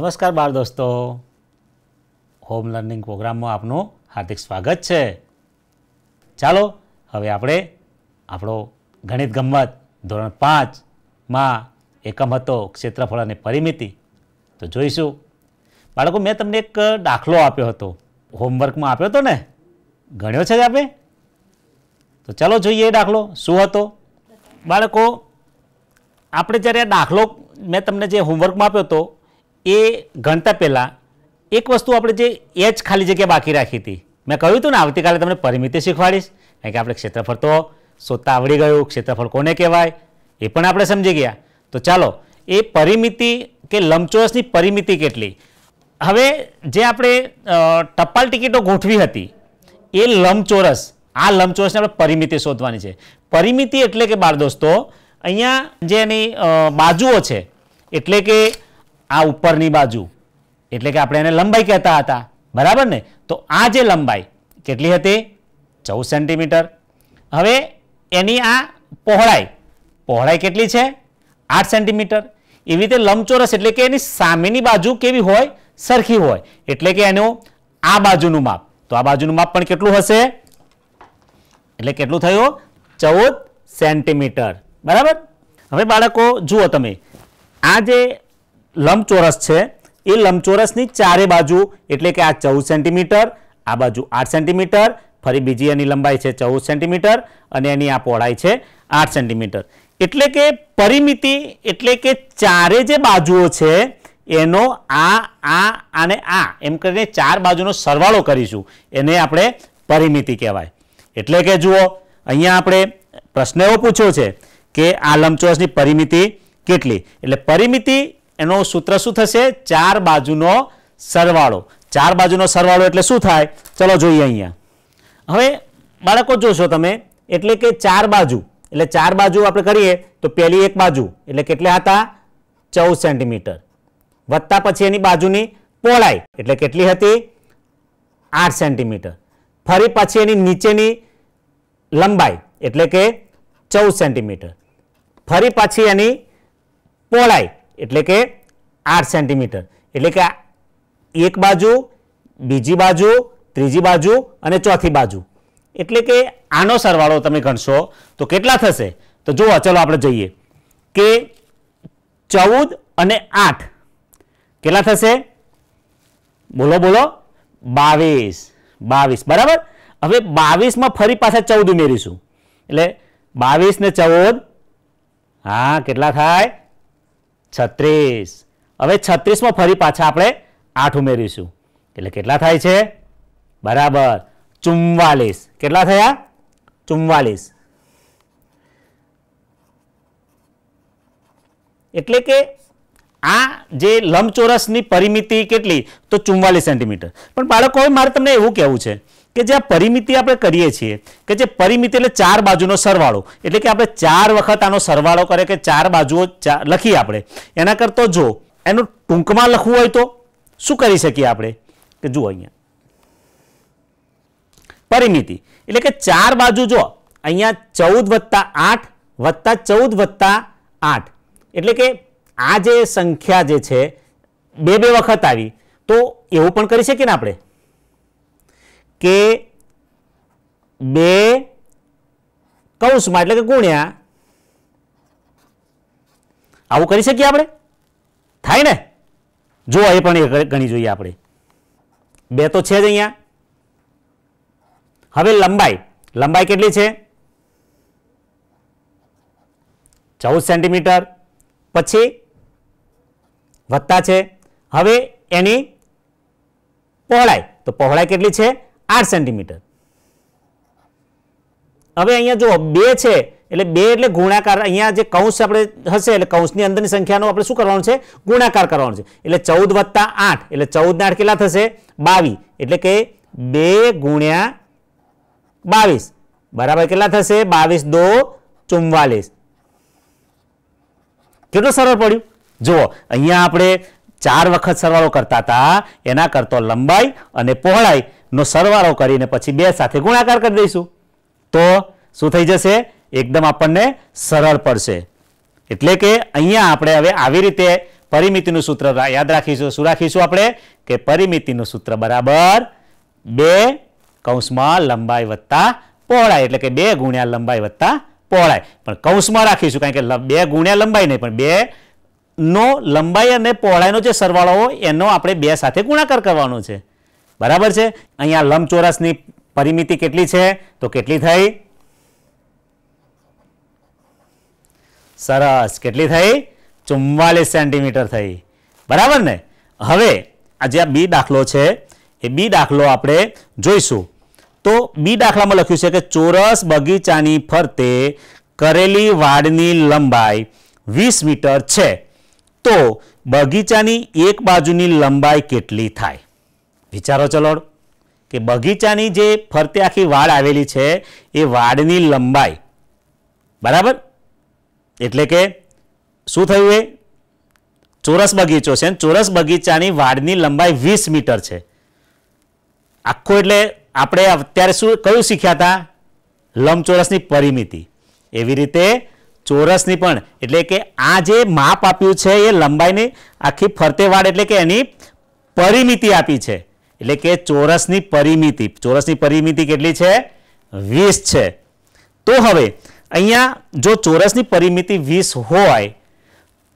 નમસ્કાર બાળ દોસ્તો હોમ લર્નિંગ પ્રોગ્રામમાં આપનું હાર્દિક સ્વાગત છે ચાલો હવે આપણે આપણો ગણિત ગમત ધોરણ પાંચમાં એકમ હતો ક્ષેત્રફળ અને પરિમિતિ તો જોઈશું બાળકો મેં તમને એક દાખલો આપ્યો હતો હોમવર્કમાં આપ્યો હતો ને ગણ્યો છે આપે તો ચાલો જોઈએ એ દાખલો શું હતો બાળકો આપણે જ્યારે આ દાખલો મેં તમને જે હોમવર્કમાં આપ્યો હતો એ ગણતા પહેલાં એક વસ્તુ આપણે જે એ જ ખાલી જગ્યા બાકી રાખી હતી મેં કહ્યું હતું ને આવતીકાલે તમને પરિમિતિ શીખવાડીશ કારણ કે આપણે ક્ષેત્રફળ તો સોતા આવડી ગયું ક્ષેત્રફળ કોને કહેવાય એ પણ આપણે સમજી ગયા તો ચાલો એ પરિમિતિ કે લંબચોરસની પરિમિતિ કેટલી હવે જે આપણે ટપાલ ટિકિટો ગોઠવી હતી એ લંબચોરસ આ લંબચોરસની આપણે પરિમિતિ શોધવાની છે પરિમિતિ એટલે કે બાળ દોસ્તો અહીંયા જે એની બાજુઓ છે એટલે કે આ ઉપરની બાજુ એટલે કે આપણે એને લંબાઈ કહેતા હતા બરાબર ને તો આ જે લંબાઈ કેટલી હતી ચૌદ સેન્ટીમીટર હવે એની આ પહોળાઈ પહોળાઈ કેટલી છે આઠ સેન્ટીમીટર એવી રીતે લંબચોરસ એટલે કે એની સામેની બાજુ કેવી હોય સરખી હોય એટલે કે એનું આ બાજુનું માપ તો આ બાજુનું માપ પણ કેટલું હશે એટલે કેટલું થયું ચૌદ સેન્ટીમીટર બરાબર હવે બાળકો જુઓ તમે આ જે લંબચોરસ છે એ લંબચોરસની ચારે બાજુ એટલે કે આ ચૌદ સેન્ટીમીટર આ બાજુ આઠ સેન્ટીમીટર ફરી બીજી એની લંબાઈ છે ચૌદ સેન્ટીમીટર અને એની આ પહોળાઈ છે આઠ સેન્ટીમીટર એટલે કે પરિમિતિ એટલે કે ચારે જે બાજુઓ છે એનો આ આ અને આ એમ કરીને ચાર બાજુનો સરવાળો કરીશું એને આપણે પરિમિતિ કહેવાય એટલે કે જુઓ અહીંયા આપણે પ્રશ્ન એવો પૂછ્યો છે કે આ લંબચોરસની પરિમિતિ કેટલી એટલે પરિમિતિ એનો સૂત્ર શું થશે ચાર બાજુનો સરવાળો ચાર બાજુનો સરવાળો એટલે શું થાય ચલો જોઈએ અહીંયા હવે બાળકો જોશો તમે એટલે કે ચાર બાજુ એટલે ચાર બાજુ આપણે કરીએ તો પહેલી એક બાજુ એટલે કેટલા હતા ચૌદ સેન્ટીમીટર વધતા પછી એની બાજુની પહોળાઈ એટલે કેટલી હતી આઠ સેન્ટીમીટર ફરી પછી એની નીચેની લંબાઈ એટલે કે ચૌદ સેન્ટીમીટર ફરી પછી એની પહોળાઈ એટલે કે આઠ સેન્ટીમીટર એટલે કે એક બાજુ બીજી બાજુ ત્રીજી બાજુ અને ચોથી બાજુ એટલે કે આનો સરવાળો તમે ગણશો તો કેટલા થશે તો જુઓ ચલો આપણે જોઈએ કે ચૌદ અને આઠ કેટલા થશે બોલો બોલો બાવીસ બાવીસ બરાબર હવે બાવીસમાં ફરી પાછા ચૌદ ઉમેરીશું એટલે બાવીસ ને ચૌદ હા કેટલા થાય છત્રીસ હવે છત્રીસમાં ફરી પાછા આપણે આઠ ઉમેરીશું એટલે કેટલા થાય છે બરાબર ચુમ્વાલીસ કેટલા થયા ચુમ્વાલીસ એટલે કે આ જે લંબચોરસની પરિમિતિ કેટલી તો ચુમ્વાલીસ સેન્ટીમીટર પણ બાળકો હવે મારે તમને એવું કહેવું છે કે જે આ પરિમિતિ આપણે કરીએ છીએ કે જે પરિમિતિ એટલે ચાર બાજુનો સરવાળો એટલે કે આપણે ચાર વખત આનો સરવાળો કરે કે ચાર બાજુઓ લખીએ આપણે એના કરતો જો એનું ટૂંકમાં લખવું હોય તો શું કરી શકીએ આપણે કે જુઓ અહીંયા પરિમિતિ એટલે કે ચાર બાજુ જો અહીંયા ચૌદ વત્તા આઠ વત્તા ચૌદ વત્તા આઠ એટલે કે આ જે સંખ્યા જે છે બે બે વખત આવી તો એવું પણ કરી શકીએ ને આપણે કે બે કૌંસમાં એટલે કે ગુણ્યા આવું કરી શકીએ આપણે થાય ને જો એ પણ એ ગણી જોઈએ આપણે બે તો છે જ અહીંયા હવે લંબાઈ લંબાઈ કેટલી છે ચૌદ સેન્ટીમીટર પછી વત્તા છે હવે એની પહોળાઈ તો પહોળાઈ કેટલી છે આઠ સેન્ટીમીટર હવે અહીંયા જો બે છે એટલે બે એટલે ગુણાકાર અહીંયા જે કૌંસ આપણે હશે એટલે કૌંસની અંદરની સંખ્યાનો આપણે શું કરવાનું છે ગુણાકાર કરવાનો છે એટલે ચૌદ વત્તા આઠ એટલે ચૌદ આઠ કેટલા થશે બાવીસ એટલે કે બે ગુણ્યા બાવીસ બરાબર કેટલા થશે બાવીસ દો ચુમ્વાલીસ કેટલું સરળ પડ્યું જુઓ અહીંયા આપણે ચાર વખત સરવાળો કરતા હતા એના કરતો લંબાઈ અને પહોળાઈ નો સરવાળો કરીને પછી બે સાથે ગુણાકાર કરી દઈશું તો શું થઈ જશે એકદમ આપણને સરળ પડશે એટલે કે અહીંયા આપણે હવે આવી રીતે પરિમિતિનું સૂત્ર યાદ રાખીશું શું રાખીશું આપણે કે પરિમિતિનું સૂત્ર બરાબર બે કૌંસમાં લંબાઈ વત્તા પહોળાઈ એટલે કે બે ગુણ્યા લંબાઈ વત્તા પહોળાઈ પણ કૌંસમાં રાખીશું કારણ કે બે ગુણ્યા લંબાઈ નહીં પણ બે નો લંબાઈ અને પહોળાઈનો જે સરવાળો હોય એનો આપણે બે સાથે ગુણાકાર કરવાનો છે બરાબર છે અહીંયા લંબચોરસની પરિમિતિ કેટલી છે તો કેટલી થઈ સરસ કેટલી થઈ ચુમ્માલીસ સેન્ટીમીટર થઈ બરાબર ને હવે આ જે આ બી દાખલો છે એ બી દાખલો આપણે જોઈશું તો બી દાખલામાં લખ્યું છે કે ચોરસ બગીચાની ફરતે કરેલી વાડની લંબાઈ વીસ મીટર છે તો બગીચાની એક બાજુની લંબાઈ કેટલી થાય વિચારો ચલોડ કે બગીચાની જે ફરતે આખી વાડ આવેલી છે એ વાડની લંબાઈ બરાબર એટલે કે શું થયું એ ચોરસ બગીચો છે ચોરસ બગીચાની વાડની લંબાઈ વીસ મીટર છે આખું એટલે આપણે અત્યારે શું કયું શીખ્યા હતા લંબચોરસની પરિમિતિ એવી રીતે ચોરસની પણ એટલે કે આ જે માપ આપ્યું છે એ લંબાઈની આખી ફરતે વાડ એટલે કે એની પરિમિતિ આપી છે એટલે કે ચોરસની પરિમિતિ ચોરસની પરિમિતિ કેટલી છે વીસ છે તો હવે અહીંયા જો ચોરસની પરિમિતિ વીસ હોય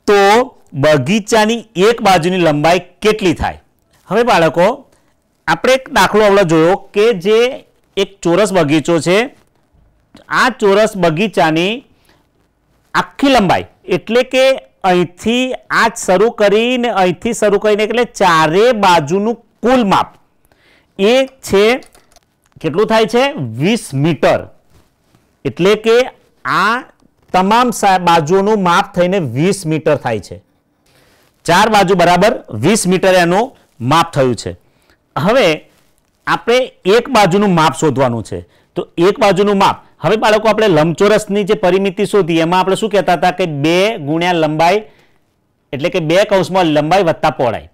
તો બગીચાની એક બાજુની લંબાઈ કેટલી થાય હવે બાળકો આપણે એક દાખલો આપણે જોયો કે જે એક ચોરસ બગીચો છે આ ચોરસ બગીચાની આખી લંબાઈ એટલે કે અહીંથી આ શરૂ કરીને અહીંથી શરૂ કરીને એટલે ચારે બાજુનું કુલ માપ એ છે કેટલું થાય છે વીસ મીટર એટલે કે આ તમામ બાજુનું માપ થઈને વીસ મીટર થાય છે ચાર બાજુ બરાબર વીસ મીટર એનું માપ થયું છે હવે આપણે એક બાજુનું માપ શોધવાનું છે તો એક બાજુનું માપ હવે બાળકો આપણે લંબચોરસની જે પરિમિતિ શોધી એમાં આપણે શું કહેતા હતા કે બે ગુણ્યા લંબાઈ એટલે કે બે કૌશમાં લંબાઈ વત્તા પહોળાઈ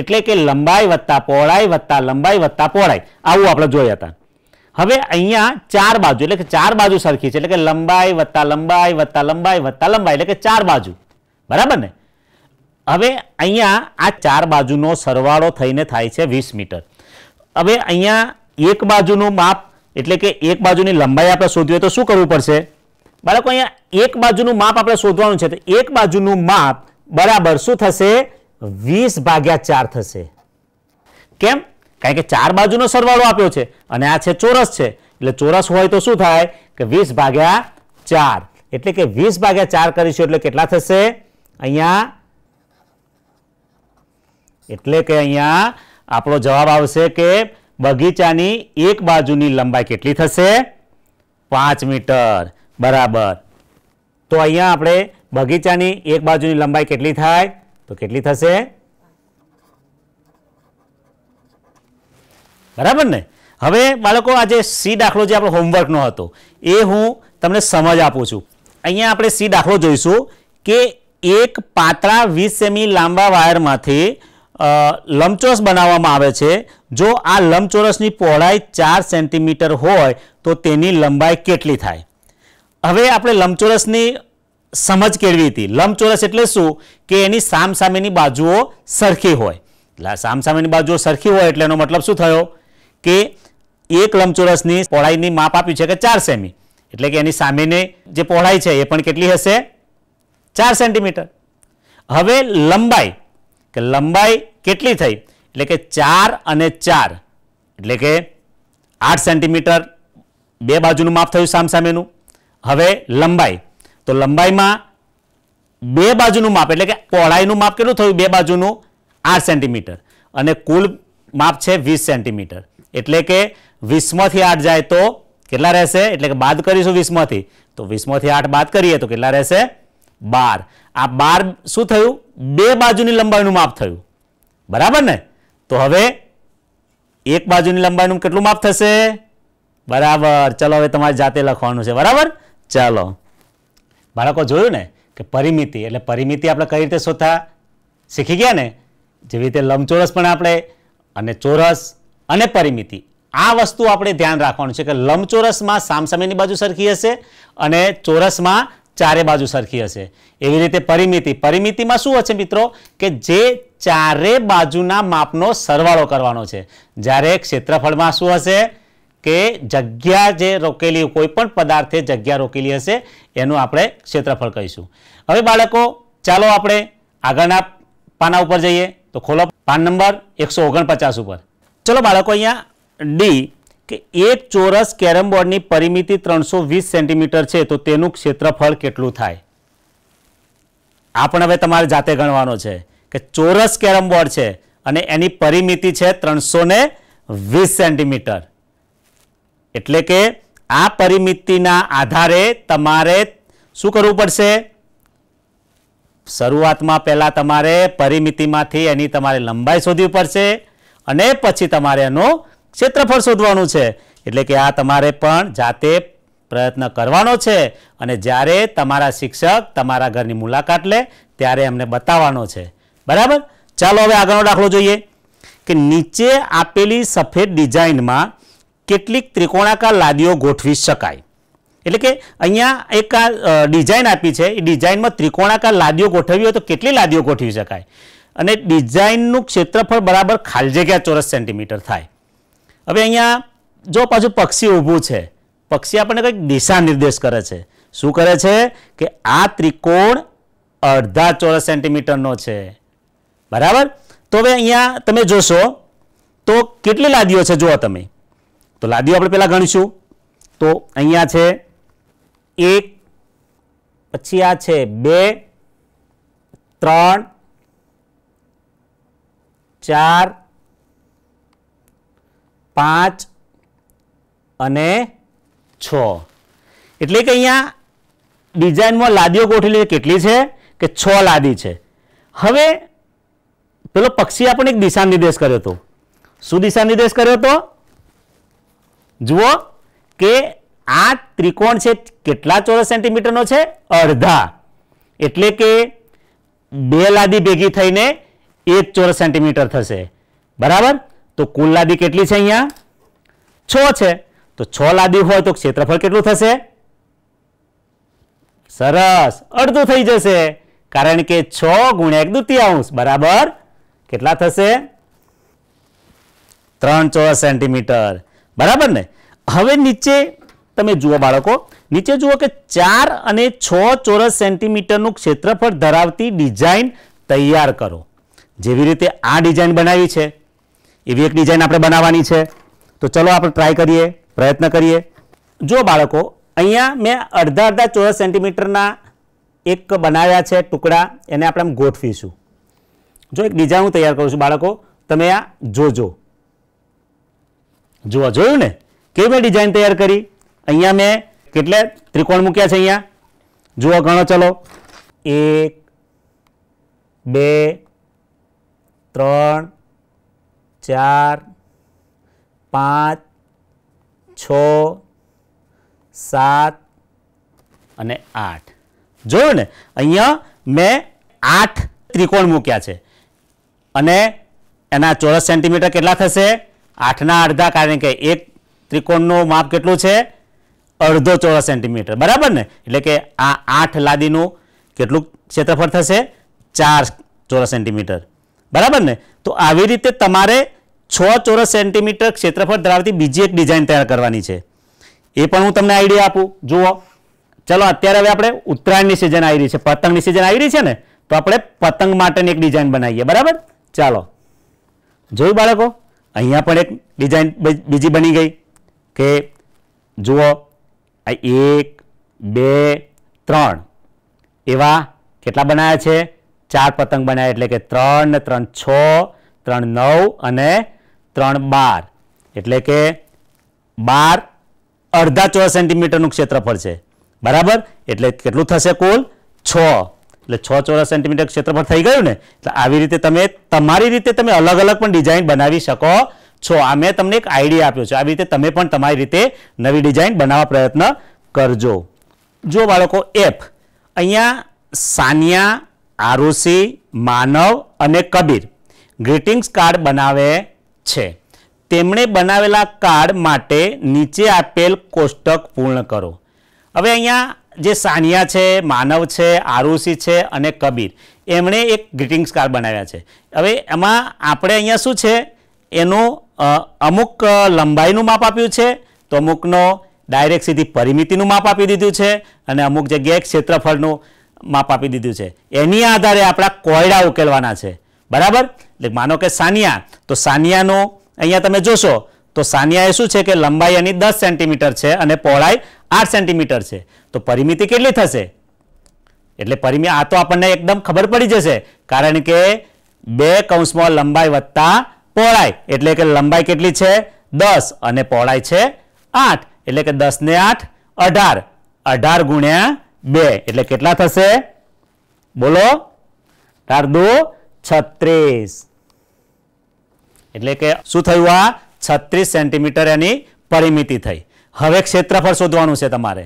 એટલે કે લંબાઈ વત્તા પહોળાઈ વત્તા લંબાઈ વત્તા પહોળાઈ આવું આપણે જોયા હતા હવે અહીંયા ચાર બાજુ એટલે કે ચાર બાજુ સરખી છે એટલે કે લંબાઈ વત્તા લંબાઈ વત્તા લંબાઈ વત્તા લંબાઈ એટલે કે ચાર બાજુ બરાબર ને હવે અહીંયા આ ચાર બાજુનો સરવાળો થઈને થાય છે વીસ મીટર હવે અહીંયા એક બાજુનું માપ એટલે કે એક બાજુની લંબાઈ આપણે શોધવી હોય તો શું કરવું પડશે બાળકો અહીંયા એક બાજુનું માપ આપણે શોધવાનું છે તો એક બાજુનું માપ બરાબર શું થશે વીસ ભાગ્યા ચાર થશે કેમ કારણ કે ચાર બાજુનો સરવાળો આપ્યો છે અને આ છે ચોરસ છે એટલે ચોરસ હોય તો શું થાય કે વીસ ભાગ્યા ચાર એટલે કે વીસ ભાગ્યા ચાર કરીશું એટલે કેટલા થશે અહીંયા એટલે કે અહીંયા આપણો જવાબ આવશે કે બગીચાની એક બાજુની લંબાઈ કેટલી થશે પાંચ મીટર બરાબર તો અહીંયા આપણે બગીચાની એક બાજુની લંબાઈ કેટલી થાય તો કેટલી થશે બરાબર ને હવે બાળકો આ જે સી દાખલો જે આપણો હોમવર્કનો હતો એ હું તમને સમજ આપું છું અહીંયા આપણે સી દાખલો જોઈશું કે એક પાતળા વીસ સેમી લાંબા વાયરમાંથી લંબચોરસ બનાવવામાં આવે છે જો આ લંબચોરસની પહોળાઈ ચાર સેન્ટીમીટર હોય તો તેની લંબાઈ કેટલી થાય હવે આપણે લંબચોરસની સમજ કેળવી હતી લંબચોરસ એટલે શું કે એની સામસામેની બાજુઓ સરખી હોય એટલે સામસામેની બાજુઓ સરખી હોય એટલે એનો મતલબ શું થયો કે એક લંબચોરસની પહોળાઈની માપ આપ્યું છે કે ચાર સેમી એટલે કે એની સામેની જે પહોળાઈ છે એ પણ કેટલી હશે ચાર સેન્ટીમીટર હવે લંબાઈ કે લંબાઈ કેટલી થઈ એટલે કે ચાર અને ચાર એટલે કે આઠ સેન્ટીમીટર બે બાજુનું માપ થયું સામસામેનું હવે લંબાઈ તો લંબાઈમાં બે બાજુનું માપ એટલે કે પહોળાઈનું માપ કેટલું થયું બે બાજુનું આઠ સેન્ટીમીટર અને કુલ માપ છે વીસ સેન્ટીમીટર એટલે કે વીસમાંથી આઠ જાય તો કેટલા રહેશે એટલે કે બાદ કરીશું વીસમાંથી તો વીસમાંથી આઠ બાદ કરીએ તો કેટલા રહેશે બાર આ બાર શું થયું બે બાજુની લંબાઈનું માપ થયું બરાબર ને તો હવે એક બાજુની લંબાઈનું કેટલું માપ થશે બરાબર ચલો હવે તમારે જાતે લખવાનું છે બરાબર ચાલો બાળકો જોયું ને કે પરિમિતિ એટલે પરિમિતિ આપણે કઈ રીતે શોધતા શીખી ગયા ને જેવી રીતે લંબચોરસ પણ આપણે અને ચોરસ અને પરિમિતિ આ વસ્તુ આપણે ધ્યાન રાખવાનું છે કે લંબચોરસમાં સામસામેની બાજુ સરખી હશે અને ચોરસમાં ચારે બાજુ સરખી હશે એવી રીતે પરિમિતિ પરિમિતિમાં શું હશે મિત્રો કે જે ચારે બાજુના માપનો સરવાળો કરવાનો છે જ્યારે ક્ષેત્રફળમાં શું હશે કે જગ્યા જે રોકેલી કોઈ પણ પદાર્થે જગ્યા રોકેલી હશે એનું આપણે ક્ષેત્રફળ કહીશું હવે બાળકો ચાલો આપણે આગળના પાના ઉપર જઈએ તો ખોલો પાન નંબર એકસો ઓગણપચાસ ઉપર ચલો બાળકો અહીંયા ડી કે એક ચોરસ કેરમ બોર્ડની પરિમિતિ ત્રણસો વીસ સેન્ટીમીટર છે તો તેનું ક્ષેત્રફળ કેટલું થાય આ પણ હવે તમારે જાતે ગણવાનો છે કે ચોરસ કેરમ બોર્ડ છે અને એની પરિમિતિ છે ત્રણસો ને વીસ સેન્ટીમીટર એટલે કે આ પરિમિતિના આધારે તમારે શું કરવું પડશે શરૂઆતમાં પહેલાં તમારે પરિમિતિમાંથી એની તમારે લંબાઈ શોધવી પડશે અને પછી તમારે એનું ક્ષેત્રફળ શોધવાનું છે એટલે કે આ તમારે પણ જાતે પ્રયત્ન કરવાનો છે અને જ્યારે તમારા શિક્ષક તમારા ઘરની મુલાકાત લે ત્યારે એમને બતાવવાનો છે બરાબર ચાલો હવે આગળનો દાખલો જોઈએ કે નીચે આપેલી સફેદ ડિઝાઇનમાં કેટલીક ત્રિકોણાકાર લાદીઓ ગોઠવી શકાય એટલે કે અહીંયા એક આ ડિઝાઇન આપી છે એ ડિઝાઇનમાં ત્રિકોણાકાર લાદીઓ ગોઠવી હોય તો કેટલી લાદીઓ ગોઠવી શકાય અને ડિઝાઇનનું ક્ષેત્રફળ બરાબર ખાલી જગ્યા ચોરસ સેન્ટીમીટર થાય હવે અહીંયા જો પાછું પક્ષી ઊભું છે પક્ષી આપણને કંઈક દિશા નિર્દેશ કરે છે શું કરે છે કે આ ત્રિકોણ અડધા ચોરસ સેન્ટીમીટરનો છે બરાબર તો હવે અહીંયા તમે જોશો તો કેટલી લાદીઓ છે જુઓ તમે તો લાદીઓ આપણે પહેલાં ગણીશું તો અહીંયા છે એક પછી આ છે બે ત્રણ ચાર પાંચ અને છ એટલે કે અહીંયા ડિઝાઇનમાં લાદીઓ ગોઠવેલી કેટલી છે કે છ લાદી છે હવે પેલો પક્ષી આપણને એક દિશા નિર્દેશ કર્યો હતો શું દિશા નિર્દેશ કર્યો હતો જુઓ કે આ ત્રિકોણ છે કેટલા ચોરસ સેન્ટીમીટરનો છે અડધા એટલે કે બે લાદી ભેગી થઈને એક ચોરસ સેન્ટીમીટર થશે બરાબર તો કુલ લાદી કેટલી છે અહીંયા છ છે તો છ લાદી હોય તો ક્ષેત્રફળ કેટલું થશે સરસ અડધું થઈ જશે કારણ કે છ ગુણ્યા એક દુત્યાંશ બરાબર કેટલા થશે ત્રણ ચોરસ સેન્ટીમીટર બરાબર ને હવે નીચે તમે જુઓ બાળકો નીચે જુઓ કે ચાર અને છ ચોરસ સેન્ટીમીટરનું ક્ષેત્રફળ ધરાવતી ડિઝાઇન તૈયાર કરો જેવી રીતે આ ડિઝાઇન બનાવી છે એવી એક ડિઝાઇન આપણે બનાવવાની છે તો ચલો આપણે ટ્રાય કરીએ પ્રયત્ન કરીએ જો બાળકો અહીંયા મેં અડધા અડધા ચોરસ સેન્ટીમીટરના એક બનાવ્યા છે ટુકડા એને આપણે આમ ગોઠવીશું જો એક ડિઝાઇન હું તૈયાર કરું છું બાળકો તમે આ જોજો જુઓ જોયું ને કેવી મેં ડિઝાઇન તૈયાર કરી અહીંયા મેં કેટલે ત્રિકોણ મૂક્યા છે અહીંયા જુઓ ગણો ચલો એક બે ત્રણ ચાર પાંચ છ સાત અને આઠ જોયું ને અહીંયા મેં આઠ ત્રિકોણ મૂક્યા છે અને એના ચોરસ સેન્ટીમીટર કેટલા થશે આઠના અડધા કારણ કે એક ત્રિકોણનું માપ કેટલું છે અડધો ચોરસ સેન્ટીમીટર બરાબર ને એટલે કે આ આઠ લાદીનું કેટલું ક્ષેત્રફળ થશે ચાર ચોરસ સેન્ટીમીટર બરાબર ને તો આવી રીતે તમારે છ ચોરસ સેન્ટીમીટર ક્ષેત્રફળ ધરાવતી બીજી એક ડિઝાઇન તૈયાર કરવાની છે એ પણ હું તમને આઈડિયા આપું જુઓ ચલો અત્યારે હવે આપણે ઉત્તરાયણની સિઝન આવી રહી છે પતંગની સિઝન આવી રહી છે ને તો આપણે પતંગ માટેની એક ડિઝાઇન બનાવીએ બરાબર ચાલો જોયું બાળકો અહીંયા પણ એક ડિઝાઇન બીજી બની ગઈ કે જુઓ આ એક બે ત્રણ એવા કેટલા બનાવ્યા છે ચાર પતંગ બનાવ્યા એટલે કે ત્રણ ને ત્રણ છ ત્રણ નવ અને ત્રણ બાર એટલે કે બાર અડધા ચોરસ સેન્ટીમીટરનું ક્ષેત્રફળ છે બરાબર એટલે કેટલું થશે કુલ છ એટલે છ ચોરસ સેન્ટીમીટર ક્ષેત્રફળ થઈ ગયું ને એટલે આવી રીતે તમે તમારી રીતે તમે અલગ અલગ પણ ડિઝાઇન બનાવી શકો છો આ મેં તમને એક આઈડિયા આપ્યો છે આવી રીતે તમે પણ તમારી રીતે નવી ડિઝાઇન બનાવવા પ્રયત્ન કરજો જો બાળકો એફ અહીંયા સાનિયા આરુષી માનવ અને કબીર ગ્રીટિંગ્સ કાર્ડ બનાવે છે તેમણે બનાવેલા કાર્ડ માટે નીચે આપેલ કોષ્ટક પૂર્ણ કરો હવે અહીંયા જે સાનિયા છે માનવ છે આરુષી છે અને કબીર એમણે એક ગ્રીટિંગ્સ કાર્ડ બનાવ્યા છે હવે એમાં આપણે અહીંયા શું છે એનું અમુક લંબાઈનું માપ આપ્યું છે તો અમુકનો ડાયરેક્ટ સીધી પરિમિતિનું માપ આપી દીધું છે અને અમુક જગ્યાએ ક્ષેત્રફળનું માપ આપી દીધું છે એની આધારે આપણા કોયડા ઉકેલવાના છે બરાબર એટલે માનો કે સાનિયા તો સાનિયાનું અહીંયા તમે જોશો તો સાનિયાએ શું છે કે લંબાઈ એની દસ સેન્ટીમીટર છે અને પહોળાઈ આઠ સેન્ટીમીટર છે તો પરિમિતિ કેટલી થશે એટલે પરિમિ આ તો આપણને એકદમ ખબર પડી જશે કારણ કે બે કૌંસમાં લંબાઈ વત્તા પહોળાઈ એટલે કે લંબાઈ કેટલી છે દસ અને પહોળાઈ છે આઠ એટલે કે દસ ને આઠ અઢાર અઢાર ગુણ્યા બે એટલે કેટલા થશે બોલો અઢાર દો છત્રીસ એટલે કે શું થયું આ છત્રીસ સેન્ટીમીટર એની પરિમિતિ થઈ હવે ક્ષેત્રફળ શોધવાનું છે તમારે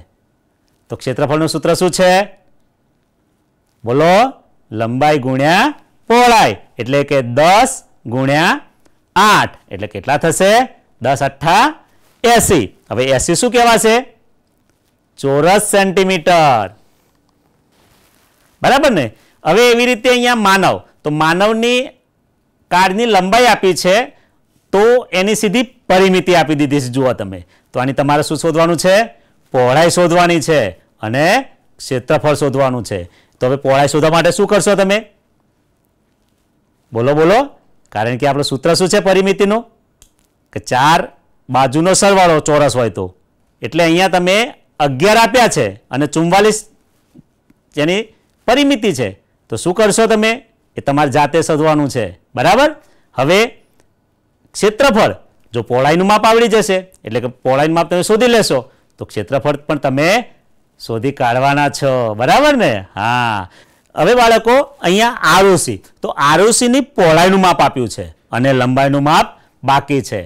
તો ક્ષેત્રફળનું સૂત્ર શું છે બોલો લંબાઈ ગુણ્યા પહોળાઈ એટલે કે દસ ગુણ્યા આઠ એટલે કેટલા થશે દસ અઠ્ઠા એસી હવે એસી શું કહેવાશે ચોરસ સેન્ટીમીટર બરાબર ને હવે એવી રીતે અહીંયા માનવ તો માનવની કારની લંબાઈ આપી છે તો એની સીધી પરિમિતિ આપી દીધી છે જુઓ તમે તો આની તમારે શું શોધવાનું છે પહોળાઈ શોધવાની છે અને ક્ષેત્રફળ શોધવાનું છે તો હવે પહોળાઈ શોધવા માટે શું કરશો તમે બોલો બોલો કારણ કે આપણું સૂત્ર શું છે પરિમિતિનું કે ચાર બાજુનો સરવાળો ચોરસ હોય તો એટલે અહીંયા તમે અગિયાર આપ્યા છે અને ચુમ્માલીસ એની પરિમિતિ છે તો શું કરશો તમે એ તમારે જાતે શોધવાનું છે બરાબર હવે ક્ષેત્રફળ જો પહોળાઈનું માપ આવડી જશે એટલે કે પહોળાઈનું માપ તમે શોધી લેશો તો ક્ષેત્રફળ પણ તમે શોધી કાઢવાના છો બરાબર ને હા હવે બાળકો અહીંયા આરઓસી તો આરઓસીની પહોળાઈનું માપ આપ્યું છે અને લંબાઈનું માપ બાકી છે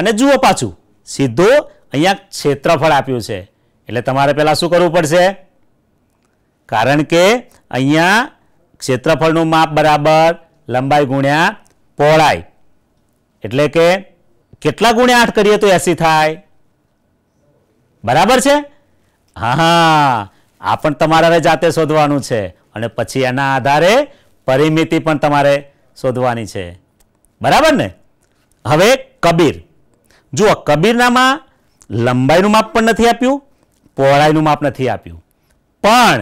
અને જુઓ પાછું સીધું અહીંયા ક્ષેત્રફળ આપ્યું છે એટલે તમારે પહેલાં શું કરવું પડશે કારણ કે અહીંયા ક્ષેત્રફળનું માપ બરાબર લંબાઈ ગુણ્યા પહોળાઈ એટલે કે કેટલા ગુણે આઠ કરીએ તો એસી થાય બરાબર છે હા હા આ પણ તમારે જાતે શોધવાનું છે અને પછી એના આધારે પરિમિતિ પણ તમારે શોધવાની છે બરાબર ને હવે કબીર જુઓ કબીરનામાં લંબાઈનું માપ પણ નથી આપ્યું પહોળાઈનું માપ નથી આપ્યું પણ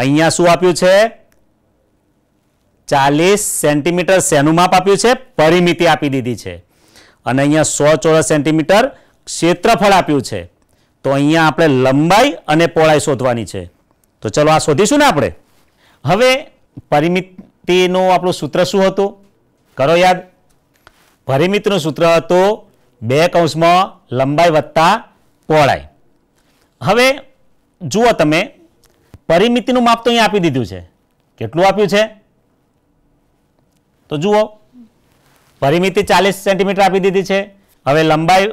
અહીંયા શું આપ્યું છે ચાલીસ સેન્ટીમીટર શેનું માપ આપ્યું છે પરિમિતિ આપી દીધી છે અને અહીંયા સો ચોરસ સેન્ટીમીટર ક્ષેત્રફળ આપ્યું છે તો અહીંયા આપણે લંબાઈ અને પોળાઈ શોધવાની છે તો ચલો આ શોધીશું ને આપણે હવે પરિમિતિનું આપણું સૂત્ર શું હતું કરો યાદ પરિમિતિનું સૂત્ર હતું બે કૌંસમાં લંબાઈ વત્તા પહોળાઈ હવે જુઓ તમે પરિમિતિનું માપ તો અહીંયા આપી દીધું છે કેટલું આપ્યું છે તો જુઓ પરિમિતિ ચાલીસ સેન્ટીમીટર આપી દીધી છે હવે લંબાઈ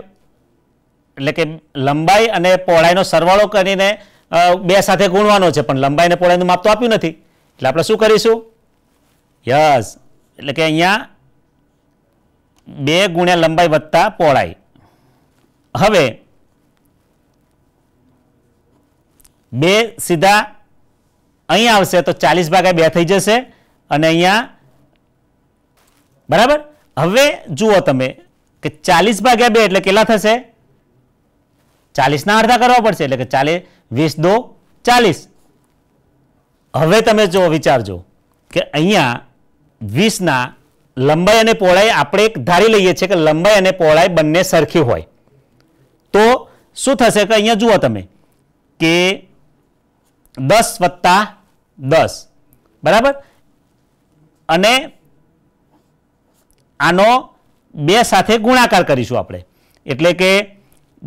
એટલે કે લંબાઈ અને પહોળાઈનો સરવાળો કરીને બે સાથે ગુણવાનો છે પણ લંબાઈ અને પહોળાઈનું માપ તો આપ્યું નથી એટલે આપણે શું કરીશું યસ એટલે કે અહીંયા બે ગુણ્યા લંબાઈ વત્તા પહોળાઈ હવે બે સીધા અહીંયા આવશે તો ચાલીસ ભાગે બે થઈ જશે અને અહીંયા બરાબર હવે જુઓ તમે કે ચાલીસ ભાગ્યા બે એટલે કેટલા થશે ચાલીસના અડધા કરવા પડશે એટલે કે ચાલીસ વીસ દો ચાલીસ હવે તમે જો વિચારજો કે અહીંયા વીસના લંબાઈ અને પહોળાઈ આપણે એક ધારી લઈએ છીએ કે લંબાઈ અને પહોળાઈ બંને સરખી હોય તો શું થશે કે અહીંયા જુઓ તમે કે દસ વત્તા દસ બરાબર અને આનો બે સાથે ગુણાકાર કરીશું આપણે એટલે કે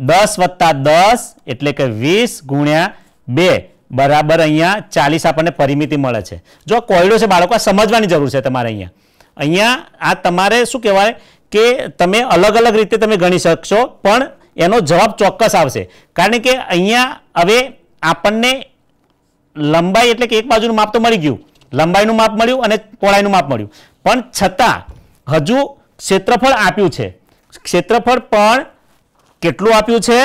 દસ વત્તા દસ એટલે કે વીસ ગુણ્યા બે બરાબર અહીંયા ચાલીસ આપણને પરિમિતિ મળે છે જો કોયડો છે બાળકો સમજવાની જરૂર છે તમારે અહીંયા અહીંયા આ તમારે શું કહેવાય કે તમે અલગ અલગ રીતે તમે ગણી શકશો પણ એનો જવાબ ચોક્કસ આવશે કારણ કે અહીંયા હવે આપણને લંબાઈ એટલે કે એક બાજુનું માપ તો મળી ગયું લંબાઈનું માપ મળ્યું અને પહોળાઈનું માપ મળ્યું પણ છતાં હજુ ક્ષેત્રફળ આપ્યું છે ક્ષેત્રફળ પણ કેટલું આપ્યું છે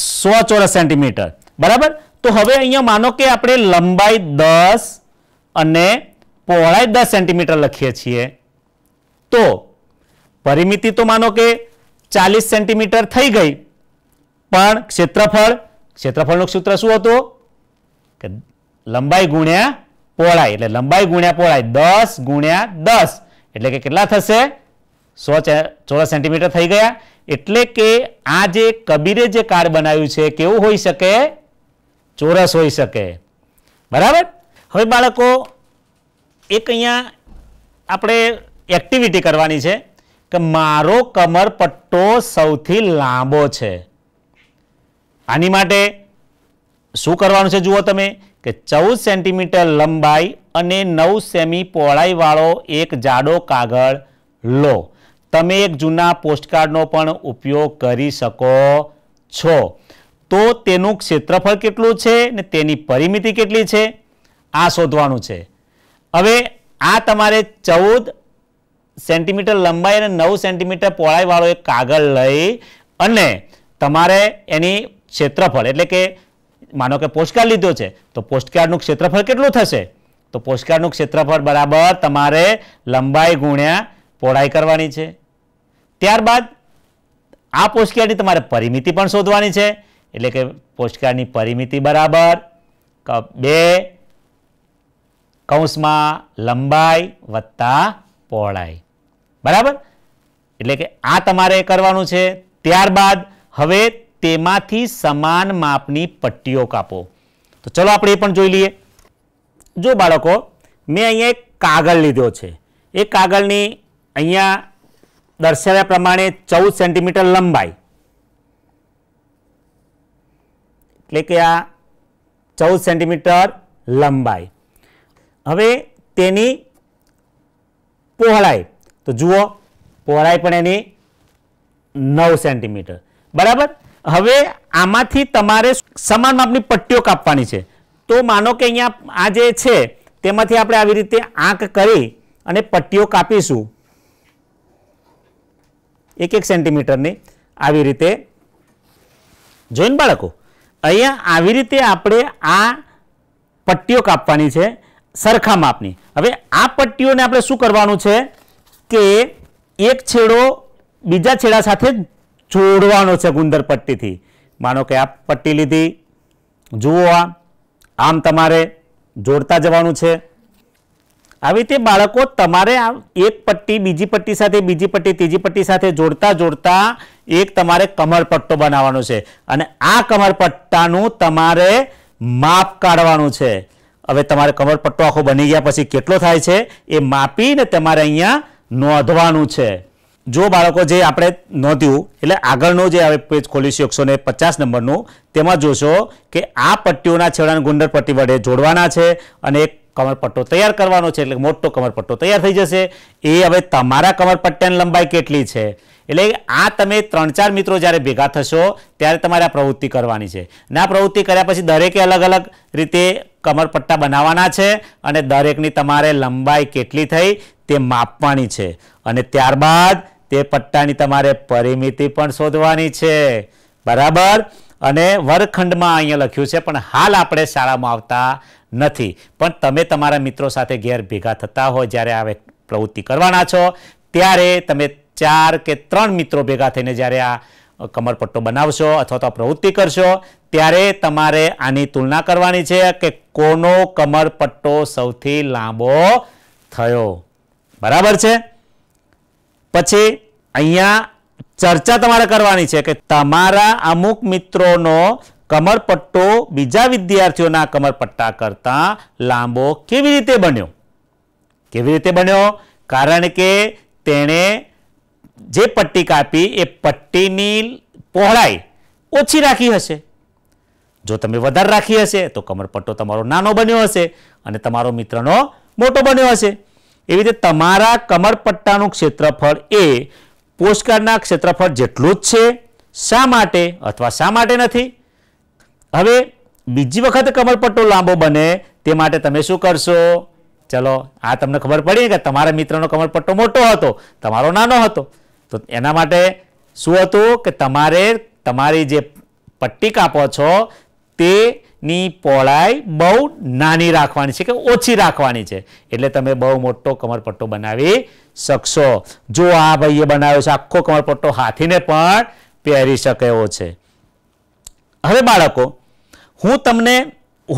સો ચોરસ સેન્ટીમીટર બરાબર તો હવે અહીંયા માનો કે આપણે લંબાઈ દસ અને પહોળાઈ દસ સેન્ટીમીટર લખીએ છીએ તો પરિમિતિ તો માનો કે ચાલીસ સેન્ટીમીટર થઈ ગઈ પણ ક્ષેત્રફળ ક્ષેત્રફળનું સૂત્ર શું હતું કે લંબાઈ ગુણ્યા પહોળાઈ એટલે લંબાઈ ગુણ્યા પહોળાઈ દસ ગુણ્યા દસ એટલે કે કેટલા થશે સો ચોરસ સેન્ટીમીટર થઈ ગયા એટલે કે આ જે કબીરે જે કાર્ડ બનાવ્યું છે કેવું હોઈ શકે ચોરસ હોઈ શકે બરાબર હવે બાળકો એક અહીંયા આપણે એક્ટિવિટી કરવાની છે કે મારો કમર પટ્ટો સૌથી લાંબો છે આની માટે શું કરવાનું છે જુઓ તમે કે ચૌદ સેન્ટીમીટર લંબાઈ અને નવ સેમી પહોળાઈવાળો એક જાડો કાગળ લો તમે એક જૂના પોસ્ટકાર્ડનો પણ ઉપયોગ કરી શકો છો તો તેનું ક્ષેત્રફળ કેટલું છે ને તેની પરિમિતિ કેટલી છે આ શોધવાનું છે હવે આ તમારે ચૌદ સેન્ટીમીટર લંબાઈ અને નવ સેન્ટીમીટર પહોળાઈવાળો એક કાગળ લઈ અને તમારે એની ક્ષેત્રફળ એટલે કે માનો કે પોસ્ટકાર્ડ લીધો છે તો પોસ્ટકાર્ડનું ક્ષેત્રફળ કેટલું થશે તો પોસ્ટકાર્ડનું ક્ષેત્રફળ બરાબર તમારે લંબાઈ ગુણ્યા પહોળાઈ કરવાની છે ત્યારબાદ આ પોસ્ટકાર્ડની તમારે પરિમિતિ પણ શોધવાની છે એટલે કે પોસ્ટકાર્ડની પરિમિતિ બરાબર બે કૌંસમાં લંબાઈ વત્તા પહોળાઈ બરાબર એટલે કે આ તમારે કરવાનું છે ત્યારબાદ હવે તેમાંથી સમાન માપની પટ્ટીઓ કાપો તો ચલો આપણે એ પણ જોઈ લઈએ જો બાળકો મેં અહીંયા એક કાગળ લીધો છે એ કાગળની અહીંયા દર્શાવ્યા પ્રમાણે ચૌદ સેન્ટીમીટર લંબાઈ એટલે કે આ ચૌદ સેન્ટીમીટર લંબાઈ હવે તેની પહોળાઈ તો જુઓ પહોળાઈ પણ એની નવ સેન્ટીમીટર બરાબર હવે આમાંથી તમારે સમાન માપની પટ્ટીઓ કાપવાની છે તો માનો કે અહીંયા આ જે છે તેમાંથી આપણે આવી રીતે આંક કરી અને પટ્ટીઓ કાપીશું એક એક સેન્ટીમીટરની આવી રીતે જોઈને બાળકો અહીંયા આવી રીતે આપણે આ પટ્ટીઓ કાપવાની છે સરખા માપની હવે આ પટ્ટીઓને આપણે શું કરવાનું છે કે એક છેડો બીજા છેડા સાથે જોડવાનો છે ગુંદર પટ્ટીથી માનો કે આ પટ્ટી લીધી જુઓ આ આમ તમારે જોડતા જવાનું છે આવી રીતે બાળકો તમારે આ એક પટ્ટી બીજી પટ્ટી સાથે બીજી પટ્ટી ત્રીજી પટ્ટી સાથે જોડતા જોડતા એક તમારે કમરપટ્ટો બનાવવાનો છે અને આ કમરપટ્ટાનું તમારે માપ કાઢવાનું છે હવે તમારે કમરપટ્ટો આખો બની ગયા પછી કેટલો થાય છે એ માપીને તમારે અહીંયા નોંધવાનું છે જો બાળકો જે આપણે નોંધ્યું એટલે આગળનું જે હવે પેજ ખોલીશું એકસો ને પચાસ નંબરનું તેમાં જોશો કે આ પટ્ટીઓના છેડાને ગુંદર વડે જોડવાના છે અને એક કમરપટ્ટો તૈયાર કરવાનો છે એટલે મોટો કમરપટ્ટો તૈયાર થઈ જશે એ હવે તમારા કમરપટ્ટાની લંબાઈ કેટલી છે એટલે આ તમે ત્રણ ચાર મિત્રો જ્યારે ભેગા થશો ત્યારે તમારે આ પ્રવૃત્તિ કરવાની છે અને આ પ્રવૃત્તિ કર્યા પછી દરેકે અલગ અલગ રીતે કમરપટ્ટા બનાવવાના છે અને દરેકની તમારે લંબાઈ કેટલી થઈ તે માપવાની છે અને ત્યારબાદ તે પટ્ટાની તમારે પરિમિતિ પણ શોધવાની છે બરાબર અને વર્ગખંડમાં અહીંયા લખ્યું છે પણ હાલ આપણે શાળામાં આવતા નથી પણ તમે તમારા મિત્રો સાથે ઘેર ભેગા થતા હોય જ્યારે આ પ્રવૃત્તિ કરવાના છો ત્યારે તમે ચાર કે ત્રણ મિત્રો ભેગા થઈને જ્યારે આ કમરપટ્ટો બનાવશો અથવા તો પ્રવૃત્તિ કરશો ત્યારે તમારે આની તુલના કરવાની છે કે કોનો કમરપટ્ટો સૌથી લાંબો થયો બરાબર છે પછી અહીંયા ચર્ચા તમારે કરવાની છે કે તમારા અમુક મિત્રોનો કમરપટ્ટો બીજા વિદ્યાર્થીઓના કમરપટ્ટા કરતાં લાંબો કેવી રીતે બન્યો કેવી રીતે બન્યો કારણ કે તેણે જે પટ્ટી કાપી એ પટ્ટીની પહોળાઈ ઓછી રાખી હશે જો તમે વધારે રાખી હશે તો કમરપટ્ટો તમારો નાનો બન્યો હશે અને તમારો મિત્રનો મોટો બન્યો હશે એવી રીતે તમારા કમરપટ્ટાનું ક્ષેત્રફળ એ પોસ્ટકાર્ડના ક્ષેત્રફળ જેટલું જ છે શા માટે અથવા શા માટે નથી હવે બીજી વખત કમરપટ્ટો લાંબો બને તે માટે તમે શું કરશો ચલો આ તમને ખબર પડી કે તમારા મિત્રનો કમરપટ્ટો મોટો હતો તમારો નાનો હતો તો એના માટે શું હતું કે તમારે તમારી જે પટ્ટી કાપો છો તે ની પોળાઈ બહુ નાની રાખવાની છે કે ઓછી રાખવાની છે એટલે તમે બહુ મોટો કમરપટ્ટો બનાવી શકશો જો આ ભાઈએ બનાવ્યો છે આખો કમરપટ્ટો હાથીને પણ પહેરી શકે એવો છે હવે બાળકો હું તમને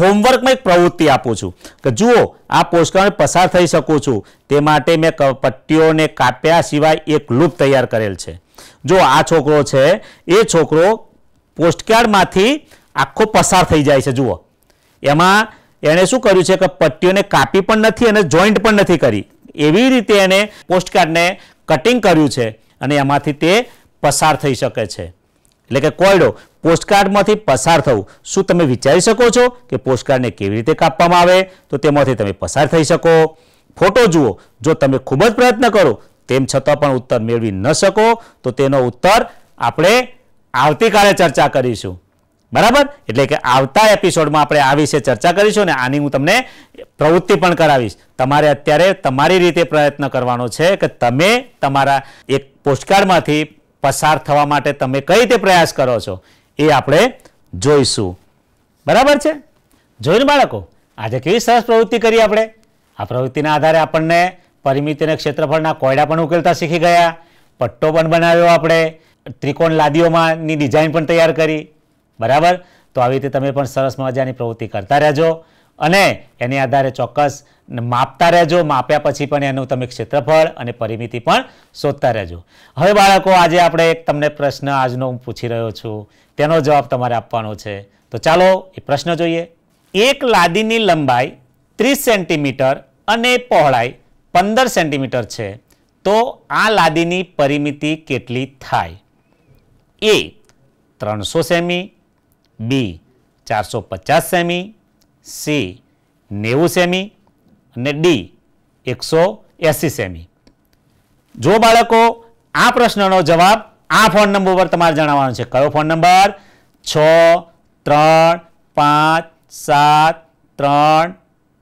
હોમવર્કમાં એક પ્રવૃત્તિ આપું છું કે જુઓ આ પોસ્ટકાર્ડ પસાર થઈ શકું છું તે માટે મેં પટ્ટીઓને કાપ્યા સિવાય એક લૂપ તૈયાર કરેલ છે જો આ છોકરો છે એ છોકરો પોસ્ટકાર્ડમાંથી આખો પસાર થઈ જાય છે જુઓ એમાં એણે શું કર્યું છે કે પટ્ટીઓને કાપી પણ નથી અને જોઈન્ટ પણ નથી કરી એવી રીતે એણે પોસ્ટકાર્ડને કટિંગ કર્યું છે અને એમાંથી તે પસાર થઈ શકે છે એટલે કે કોયડો પોસ્ટકાર્ડમાંથી પસાર થવું શું તમે વિચારી શકો છો કે પોસ્ટકાર્ડને કેવી રીતે કાપવામાં આવે તો તેમાંથી તમે પસાર થઈ શકો ફોટો જુઓ જો તમે ખૂબ જ પ્રયત્ન કરો તેમ છતાં પણ ઉત્તર મેળવી ન શકો તો તેનો ઉત્તર આપણે આવતીકાલે ચર્ચા કરીશું બરાબર એટલે કે આવતા એપિસોડમાં આપણે આ વિશે ચર્ચા કરીશું ને આની હું તમને પ્રવૃત્તિ પણ કરાવીશ તમારે અત્યારે તમારી રીતે પ્રયત્ન કરવાનો છે કે તમે તમારા એક પોસ્ટકાર્ડમાંથી પસાર થવા માટે તમે કઈ રીતે પ્રયાસ કરો છો એ આપણે જોઈશું બરાબર છે જોઈને બાળકો આજે કેવી સરસ પ્રવૃત્તિ કરી આપણે આ પ્રવૃત્તિના આધારે આપણને પરિમિતિના ક્ષેત્રફળના કોયડા પણ ઉકેલતા શીખી ગયા પટ્ટો પણ બનાવ્યો આપણે ત્રિકોણ લાદીઓમાંની ડિઝાઇન પણ તૈયાર કરી બરાબર તો આવી રીતે તમે પણ સરસ મજાની પ્રવૃત્તિ કરતા રહેજો અને એની આધારે ચોક્કસ માપતા રહેજો માપ્યા પછી પણ એનું તમે ક્ષેત્રફળ અને પરિમિતિ પણ શોધતા રહેજો હવે બાળકો આજે આપણે એક તમને પ્રશ્ન આજનો હું પૂછી રહ્યો છું તેનો જવાબ તમારે આપવાનો છે તો ચાલો એ પ્રશ્ન જોઈએ એક લાદીની લંબાઈ ત્રીસ સેન્ટીમીટર અને પહોળાઈ પંદર સેન્ટીમીટર છે તો આ લાદીની પરિમિતિ કેટલી થાય એ ત્રણસો સેમી બી ચારસો પચાસ સેમી સી નેવું સેમી અને ડી એકસો એંસી સેમી જો બાળકો આ પ્રશ્નનો જવાબ આ ફોન નંબર પર તમારે જણાવવાનો છે કયો ફોન નંબર છ ત્રણ પાંચ સાત ત્રણ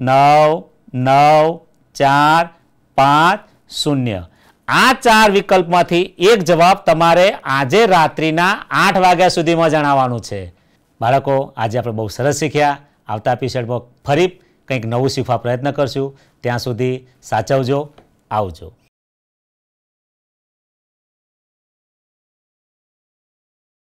નવ નવ ચાર પાંચ શૂન્ય આ ચાર વિકલ્પમાંથી એક જવાબ તમારે આજે રાત્રિના આઠ વાગ્યા સુધીમાં જણાવવાનું છે બાળકો આજે આપણે બહુ સરસ શીખ્યા આવતા એપિસોડમાં ફરી કંઈક નવું શીખવા પ્રયત્ન કરશું ત્યાં સુધી સાચવજો આવજો